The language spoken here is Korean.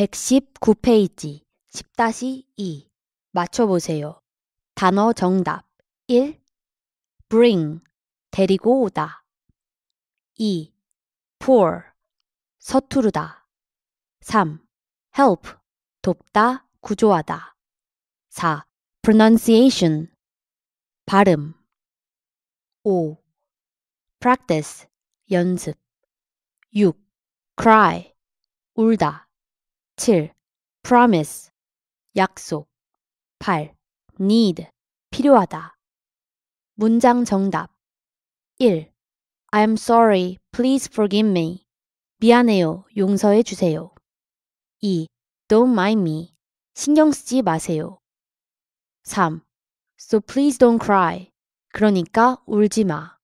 119페이지 10-2 맞춰보세요. 단어 정답 1. bring 데리고 오다 2. pour 서투르다 3. help 돕다 구조하다 4. pronunciation 발음 5. practice 연습 6. cry 울다 7. promise 약속 8. need 필요하다 문장 정답 1. I'm sorry. Please forgive me. 미안해요. 용서해 주세요. 2. Don't mind me. 신경 쓰지 마세요. 3. So please don't cry. 그러니까 울지 마.